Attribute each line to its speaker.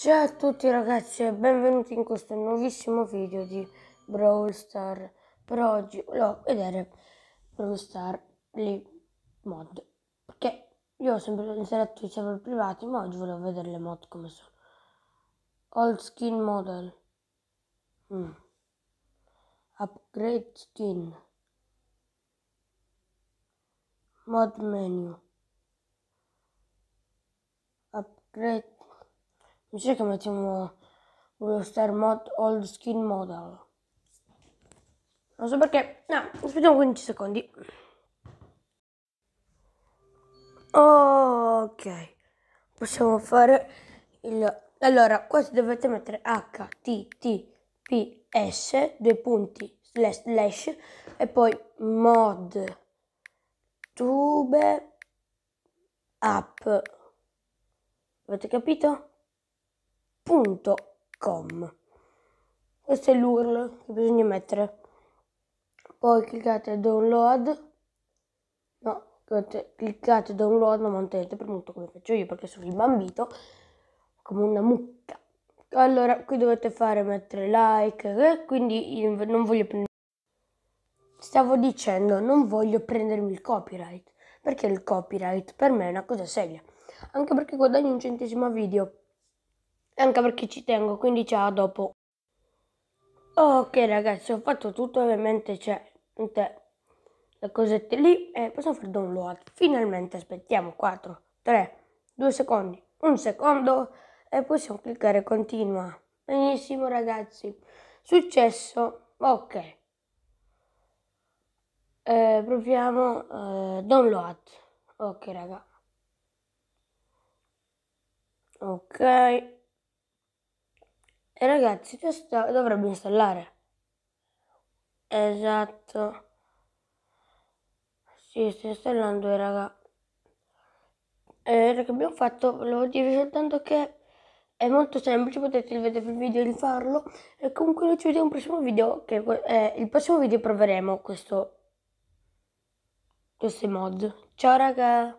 Speaker 1: Ciao a tutti ragazzi e benvenuti in questo nuovissimo video di Brawl Star Per oggi volevo vedere Brawl Star le mod Perché io ho sempre installato i server privati ma oggi volevo vedere le mod come sono Old skin model mm. Upgrade skin Mod menu Upgrade mi sa che mettiamo lo star mod old skin model non so perché no aspettiamo 15 secondi ok possiamo fare il allora qua si dovete mettere https due punti slash slash e poi mod tube app avete capito? punto com questo è l'URL che bisogna mettere poi cliccate download no cliccate download ma non tenete premuto come faccio io perché sono imbambito come una mucca allora qui dovete fare mettere like eh, quindi io non voglio prendere stavo dicendo non voglio prendermi il copyright perché il copyright per me è una cosa seria anche perché guadagno un centesimo a video anche perché ci tengo, quindi ciao dopo. Ok ragazzi, ho fatto tutto, ovviamente c'è le cosette lì e possiamo fare download. Finalmente aspettiamo 4, 3, 2 secondi, un secondo e possiamo cliccare continua. Benissimo ragazzi, successo, ok. Eh, proviamo eh, download. Ok raga. Ok. E ragazzi, questo dovrebbe installare. Esatto. Sì, sto installando, eh, raga. E Eh, raga, abbiamo fatto, volevo dire soltanto che è molto semplice, potete vedere il video di farlo. E comunque noi ci vediamo al prossimo video, che eh, il prossimo video proveremo questo, questo mod. Ciao raga!